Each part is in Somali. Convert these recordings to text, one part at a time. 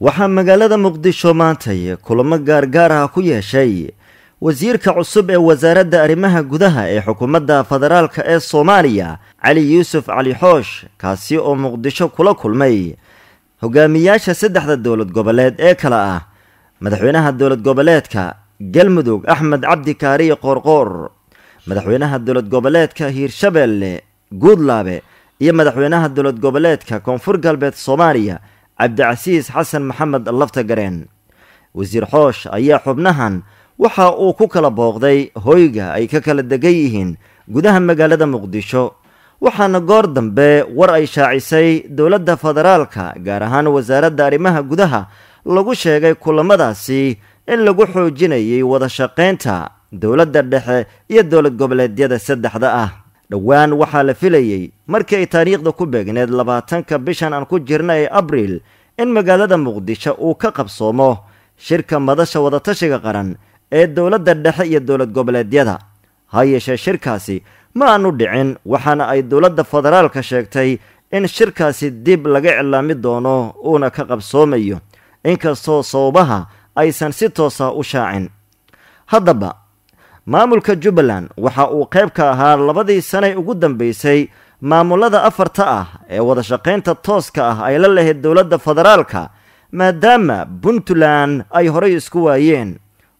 waxaa magaalada muqdisho maantay kulamo gaargaaraha ku yeeshay wasiirka cusub ee wasaaradda arrimaha gudaha ee xukuumadda federaalk ee soomaaliya cali yuusuf cali xoosh kaasi oo muqdisho kula kulmay hogaamiyaasha saddexda dowlad goboleed ee kale ah madaxweynaha dowlad goboleedka galmudug axmed cabdi kaariye qoorqoor madaxweynaha dowlad goboleedka hiirshabeelle guudlaabe iyo madaxweynaha dowlad goboleedka koonfur galbeed soomaaliya cabdicasiis xasan maxamed lafta gareen wasiir xoosh ayaa xubnahan waxa uu ku kala booqday hoyga ay ka kala degan yihiin gudaha magaalada muqdisho waxaana goor dambe war ay shaacisay dowladda federaalka gaar ahaan wasaaradda arrimaha gudaha lagu sheegay kulamadaasi in lagu xoojinayay wada shaqaynta dowladda dhexe iyo dowlad goboleedyada saddexda ah dhowaan waxaa la filayey markii ay taariikhda ku beegneed labaatanka bishan aan ku jirna ee abriil in magaalada muqdisho uu ka qabsoomo shirka madasha wadatashiga qaran ee dowladda dhexe iyo dowlad goboleedyada ha yeeshee shirkaasi ma aanu dhicin waxaana ay dowladda federaalka sheegtay in shirkaasi dib laga iclaami doono uuna ka qabsoomayo inkastoo sababaha aysan si toosa u shaacin haddaba maamulka jubbaland waxa uu qayb ka ahaa labadii sanay ugu dambaysay maamulada afarta ah ee wadashaqaynta tooska ah ay la lahayd dowladda federaalka maadaama puntland ay horay isku waayeen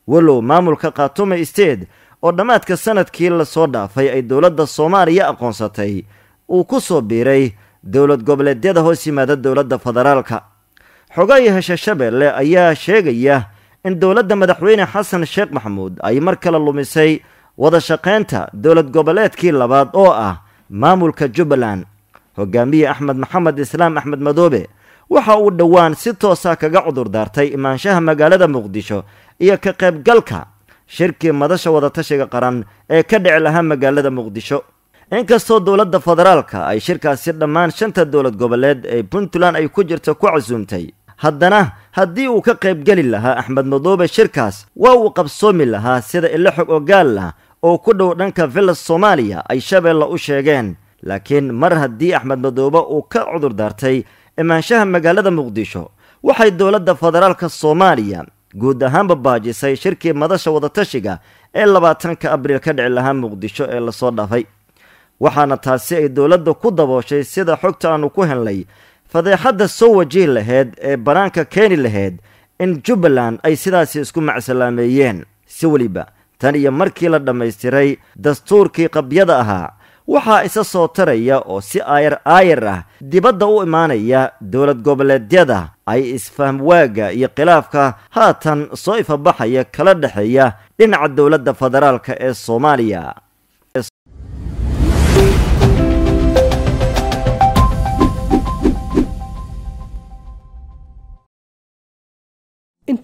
walow maamulka khatuma state oo dhammaadka sanadkii lasoo dhaafay ay dowladda soomaaliya aqoonsatay uu ku soo biiray dowlad goboleedyada hoos yimaada dowladda federaalka xogayaha shabeelle ayaa sheegaya in dowladda madaxweyne xasan sheekh maxamuud ay mar kale lumisay wada shaqaynta dowlad goboleedkii labaad oo ah maamulka jubbaland hogaamiye axmed maxamed islaam axmed madoobe waxa uu dhowaan si toosa ah kaga cudurdaartay imaanshaha magaalada muqdisho iyo ka qaybgalka shirkii madasha wadatashiga qaran ee ka dhici lahaa magaalada muqdisho inkastoo dowladda federaalka ay shirkaasi dhammaan shanta dowlad goboleed ee puntland ay ku jirta ku casuumtay haddana haddii uu ka qaybgeli lahaa axmed madoobe shirkaas waa uu qabsoomi lahaa sida ilo xog ogaal lah oo ku dhow dhanka villas soomaaliya ay shabeella u sheegeen laakiin mar haddii axmed madoobe uu ka cudur daartay imaanshaha magaalada muqdisho waxay dowladda federaalka soomaaliya guud ahaanba baajisay shirkii madasha wadatashiga ee labaatanka abriil ka dhici lahaa muqdisho ee lasoo dhaafay waxaana taasi ay dowladda ku dabooshay sida xogta aanu ku helnay fadeexadda soo wajihi lahayd ee banaanka keeni lahayd in jubbaland ay sidaasi isku macsalaameeyeen si weliba tan iyo markii la dhammaystiray dastuurkii qabyada ahaa waxaa isa soo taraya oo si aayar aayar ah dibadda u imaanaya dowlad goboleedyada ay isfahmwaagga iyo khilaafka haatan soo ifabaxaya kala dhexeeya dhinaca dowladda federaalka ee soomaaliya